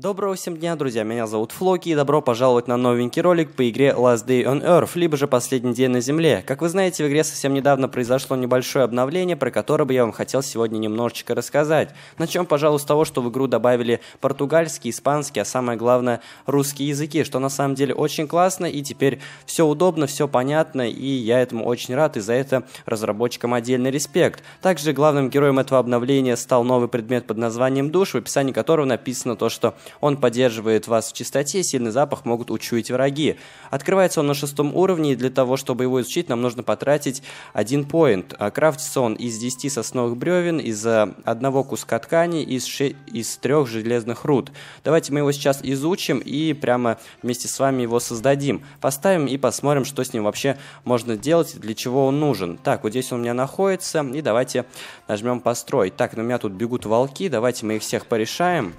Доброго всем дня, друзья, меня зовут Флоки, и добро пожаловать на новенький ролик по игре Last Day on Earth, либо же Последний день на Земле. Как вы знаете, в игре совсем недавно произошло небольшое обновление, про которое бы я вам хотел сегодня немножечко рассказать. Начнем, пожалуй, с того, что в игру добавили португальский, испанский, а самое главное, русские языки, что на самом деле очень классно, и теперь все удобно, все понятно, и я этому очень рад, и за это разработчикам отдельный респект. Также главным героем этого обновления стал новый предмет под названием Душ, в описании которого написано то, что он поддерживает вас в чистоте, сильный запах могут учуять враги. Открывается он на шестом уровне, и для того, чтобы его изучить, нам нужно потратить один поинт. А крафтится он из 10 сосновых бревен, из э, одного куска ткани, из, ши... из трех железных руд. Давайте мы его сейчас изучим и прямо вместе с вами его создадим. Поставим и посмотрим, что с ним вообще можно делать, для чего он нужен. Так, вот здесь он у меня находится, и давайте нажмем построить. Так, на ну, меня тут бегут волки, давайте мы их всех порешаем.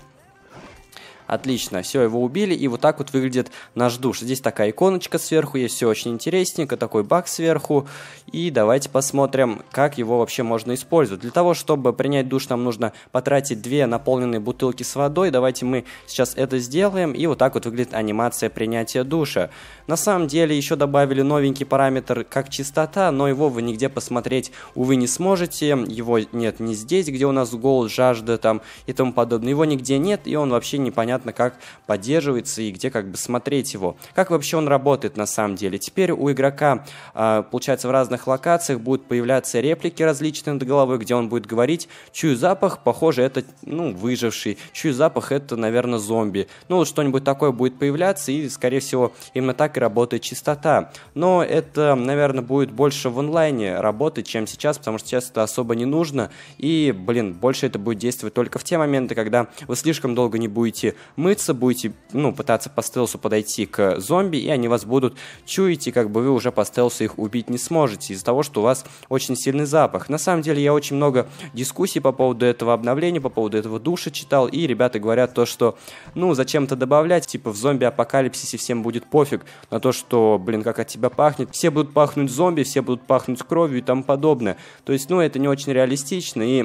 Отлично, все, его убили, и вот так вот выглядит наш душ. Здесь такая иконочка сверху, есть все очень интересненько, такой баг сверху. И давайте посмотрим, как его вообще можно использовать. Для того, чтобы принять душ, нам нужно потратить две наполненные бутылки с водой. Давайте мы сейчас это сделаем, и вот так вот выглядит анимация принятия душа. На самом деле еще добавили новенький параметр как чистота, но его вы нигде посмотреть, увы, не сможете. Его нет не здесь, где у нас голод, жажда там и тому подобное. Его нигде нет, и он вообще непонятно непонятно, как поддерживается и где как бы смотреть его. Как вообще он работает на самом деле? Теперь у игрока, а, получается, в разных локациях будут появляться реплики различные над головой, где он будет говорить, чью запах, похоже, это, ну, выживший, чью запах, это, наверное, зомби. Ну, вот что-нибудь такое будет появляться, и, скорее всего, именно так и работает чистота. Но это, наверное, будет больше в онлайне работать, чем сейчас, потому что сейчас это особо не нужно, и, блин, больше это будет действовать только в те моменты, когда вы слишком долго не будете мыться, будете, ну, пытаться по стелсу подойти к зомби, и они вас будут чуять, и как бы вы уже по стелсу их убить не сможете из-за того, что у вас очень сильный запах. На самом деле я очень много дискуссий по поводу этого обновления, по поводу этого душа читал, и ребята говорят то, что, ну, зачем то добавлять, типа в зомби-апокалипсисе всем будет пофиг на то, что, блин, как от тебя пахнет, все будут пахнуть зомби, все будут пахнуть кровью и тому подобное. То есть, ну, это не очень реалистично, и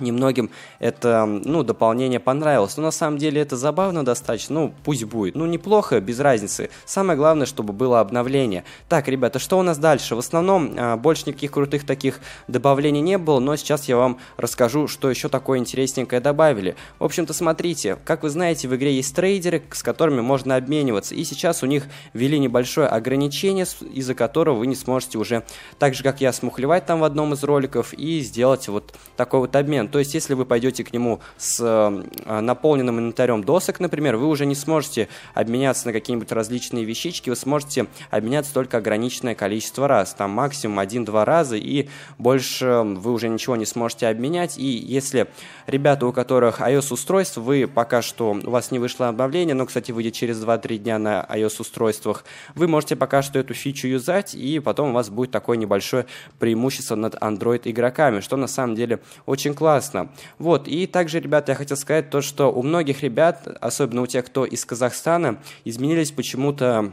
немногим это, ну, дополнение понравилось. Но на самом деле это забавно достаточно, ну, пусть будет. Ну, неплохо, без разницы. Самое главное, чтобы было обновление. Так, ребята, что у нас дальше? В основном а, больше никаких крутых таких добавлений не было, но сейчас я вам расскажу, что еще такое интересненькое добавили. В общем-то, смотрите, как вы знаете, в игре есть трейдеры, с которыми можно обмениваться, и сейчас у них ввели небольшое ограничение, из-за которого вы не сможете уже, так же, как я, смухлевать там в одном из роликов и сделать вот такой вот обмен инструмент. То есть, если вы пойдете к нему с э, наполненным инвентарем досок, например, вы уже не сможете обменяться на какие-нибудь различные вещички, вы сможете обменяться только ограниченное количество раз, там максимум один-два раза, и больше вы уже ничего не сможете обменять. И если ребята, у которых ios устройство, вы пока что, у вас не вышло обновление, но, кстати, выйдет через 2-3 дня на iOS-устройствах, вы можете пока что эту фичу юзать, и потом у вас будет такое небольшое преимущество над Android-игроками, что на самом деле очень классно классно. Вот, и также, ребята, я хотел сказать то, что у многих ребят, особенно у тех, кто из Казахстана, изменились почему-то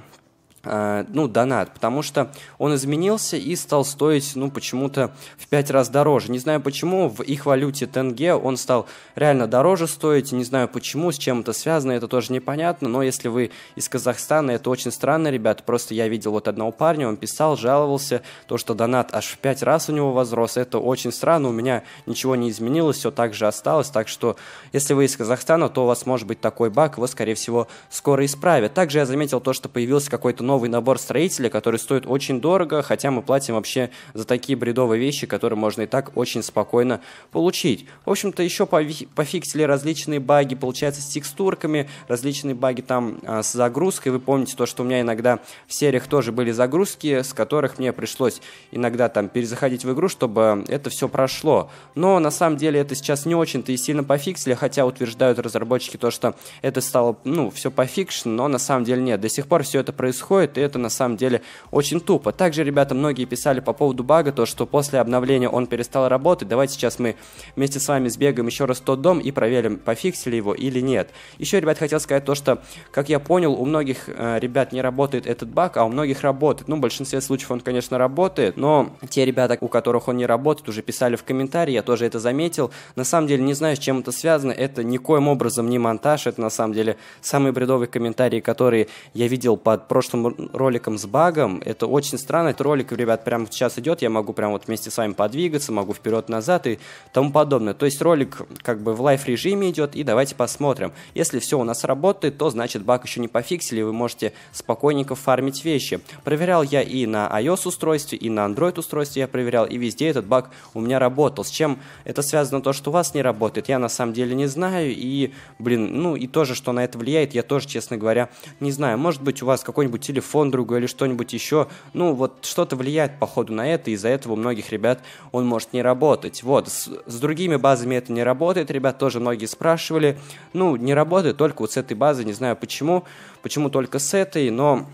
Э, ну, донат, потому что он изменился и стал стоить, ну, почему-то в пять раз дороже. Не знаю почему, в их валюте тенге он стал реально дороже стоить, не знаю почему, с чем это связано, это тоже непонятно, но если вы из Казахстана, это очень странно, ребят. просто я видел вот одного парня, он писал, жаловался, то, что донат аж в пять раз у него возрос, это очень странно, у меня ничего не изменилось, все так же осталось, так что, если вы из Казахстана, то у вас может быть такой баг, его, скорее всего, скоро исправят. Также я заметил то, что появился какой-то новый новый набор строителя, который стоит очень дорого, хотя мы платим вообще за такие бредовые вещи, которые можно и так очень спокойно получить. В общем-то, еще пофиксили различные баги, получается, с текстурками, различные баги там а, с загрузкой. Вы помните то, что у меня иногда в сериях тоже были загрузки, с которых мне пришлось иногда там перезаходить в игру, чтобы это все прошло. Но на самом деле это сейчас не очень-то и сильно пофиксили, хотя утверждают разработчики то, что это стало, ну, все пофикшено, но на самом деле нет. До сих пор все это происходит, происходит, и это на самом деле очень тупо. Также, ребята, многие писали по поводу бага, то, что после обновления он перестал работать. Давайте сейчас мы вместе с вами сбегаем еще раз в тот дом и проверим, пофиксили его или нет. Еще, ребят, хотел сказать то, что, как я понял, у многих э, ребят не работает этот баг, а у многих работает. Ну, в большинстве случаев он, конечно, работает, но те ребята, у которых он не работает, уже писали в комментарии, я тоже это заметил. На самом деле, не знаю, с чем это связано, это никоим образом не монтаж, это на самом деле самые бредовые комментарии, которые я видел под прошлым роликом с багом. Это очень странно. Этот ролик, ребят, прямо сейчас идет. Я могу прямо вот вместе с вами подвигаться, могу вперед-назад и тому подобное. То есть ролик как бы в лайв-режиме идет. И давайте посмотрим. Если все у нас работает, то значит баг еще не пофиксили. Вы можете спокойненько фармить вещи. Проверял я и на iOS-устройстве, и на Android-устройстве я проверял. И везде этот баг у меня работал. С чем это связано то, что у вас не работает, я на самом деле не знаю. И, блин, ну и тоже, что на это влияет, я тоже, честно говоря, не знаю. Может быть, у вас какой-нибудь телефон друга или что-нибудь еще. Ну, вот что-то влияет, походу, на это, из-за этого у многих ребят он может не работать. Вот, с, с другими базами это не работает, ребят тоже многие спрашивали. Ну, не работает только вот с этой базы, не знаю почему, почему только с этой, но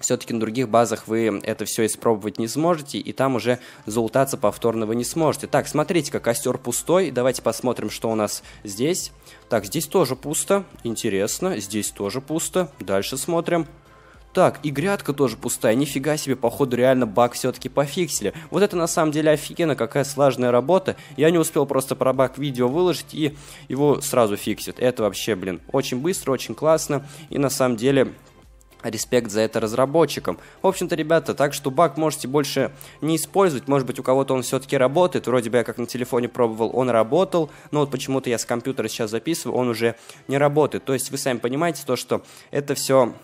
все-таки на других базах вы это все испробовать не сможете, и там уже заултаться повторно вы не сможете. Так, смотрите-ка, костер пустой, давайте посмотрим, что у нас здесь. Так, здесь тоже пусто, интересно, здесь тоже пусто, дальше смотрим. Так, и грядка тоже пустая, нифига себе, походу реально баг все-таки пофиксили. Вот это на самом деле офигенно, какая слаженная работа. Я не успел просто про баг видео выложить и его сразу фиксит. Это вообще, блин, очень быстро, очень классно и на самом деле Респект за это разработчикам. В общем-то, ребята, так что баг можете больше не использовать. Может быть, у кого-то он все-таки работает. Вроде бы я как на телефоне пробовал, он работал. Но вот почему-то я с компьютера сейчас записываю, он уже не работает. То есть вы сами понимаете то, что это все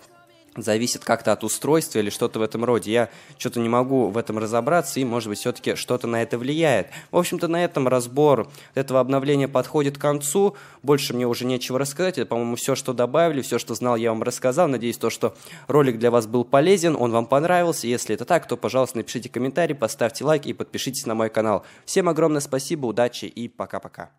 зависит как-то от устройства или что-то в этом роде. Я что-то не могу в этом разобраться, и, может быть, все-таки что-то на это влияет. В общем-то, на этом разбор этого обновления подходит к концу. Больше мне уже нечего рассказать. Это, по-моему, все, что добавили, все, что знал, я вам рассказал. Надеюсь, то, что ролик для вас был полезен, он вам понравился. Если это так, то, пожалуйста, напишите комментарий, поставьте лайк и подпишитесь на мой канал. Всем огромное спасибо, удачи и пока-пока.